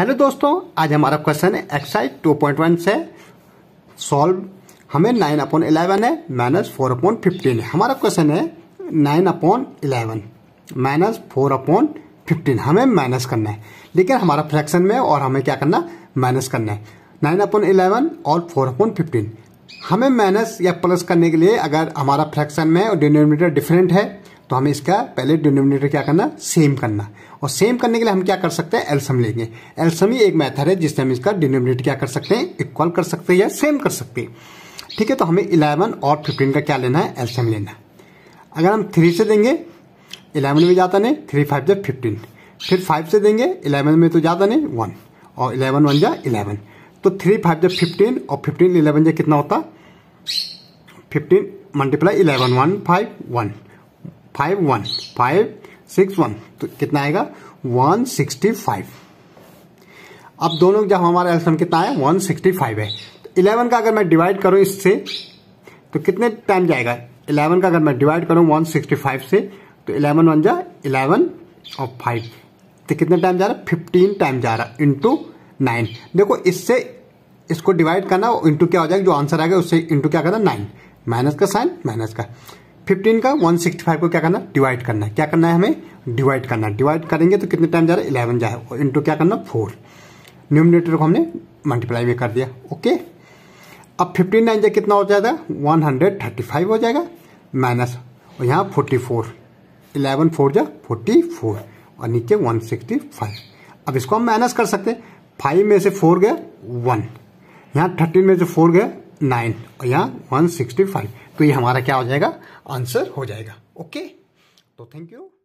hello दोस्तों आज हमारा क्वेश्चन है एक्सरसाइज 2.1 से सॉल्व हमें नाइन अपॉन इलेवन है माइनस फोर अपॉन फिफ्टीन है हमारा क्वेश्चन है nine upon eleven minus four upon fifteen हमें माइनस करना है लेकिन हमारा फ्रैक्शन में और हमें क्या करना माइनस करना है नाइन अपॉन इलेवन और फोर अपॉन फिफ्टीन हमें माइनस या प्लस करने के लिए अगर हमारा फ्रैक्शन में और डिनोमिनेटर डिफरेंट है तो हमें इसका पहले डिनोमिनेटर क्या करना सेम करना और सेम करने के लिए हम क्या कर सकते हैं एल्सम लेंगे एल्सम ही एक मेथड है जिससे हम इसका डिनोमिनेटर क्या कर सकते हैं इक्वल कर सकते हैं या सेम कर सकते हैं ठीक है तो हमें इलेवन और फिफ्टीन का क्या लेना है एल्सम लेना अगर हम थ्री से देंगे इलेवन में जाता नहीं थ्री फाइव जब फिफ्टीन फिर फाइव से देंगे इलेवन में तो ज़्यादा नहीं वन और इलेवन वन जा इलेवन तो थ्री फाइव जब फिफ्टीन और फिफ्टीन इलेवन जा कितना होता fifteen multiply eleven one five one five one five six one तो कितना आएगा वन सिक्सटी फाइव अब दोनों जब हमारा एल्सन कितना है वन सिक्सटी फाइव है तो इलेवन का अगर मैं डिवाइड करूँ इससे तो कितने टाइम जाएगा इलेवन का अगर मैं डिवाइड करूँ वन सिक्सटी फाइव से तो इलेवन वन जा इलेवन और फाइव तो कितने टाइम जा रहा है फिफ्टीन टाइम जा रहा है इंटू नाइन देखो इससे इसको डिवाइड करना इंटू क्या हो जाएगा जो आंसर आएगा उससे इंटू क्या करना नाइन माइनस का साइन माइनस का फिफ्टीन का वन सिक्सटी फाइव को क्या करना डिवाइड करना है क्या करना है हमें डिवाइड करना है डिवाइड करेंगे तो कितने टाइम जा रहा है इलेवन जा रहा है इंटू क्या करना फोर न्यूमिनेटर को हमने मल्टीप्लाई में कर दिया ओके अब फिफ्टीन नाइन जा कितना हो जाएगा वन हंड्रेड थर्टी फाइव हो जाएगा माइनस और यहाँ फोर्टी फोर इलेवन फोर जा फोर्टी फोर और नीचे वन सिक्सटी फाइव अब इसको हम माइनस कर सकते हैं फाइव में से फोर गया वन यहाँ थर्टीन में से फोर गया नाइन और यहाँ वन सिक्सटी फाइव तो ये हमारा क्या हो जाएगा आंसर हो जाएगा ओके तो थैंक यू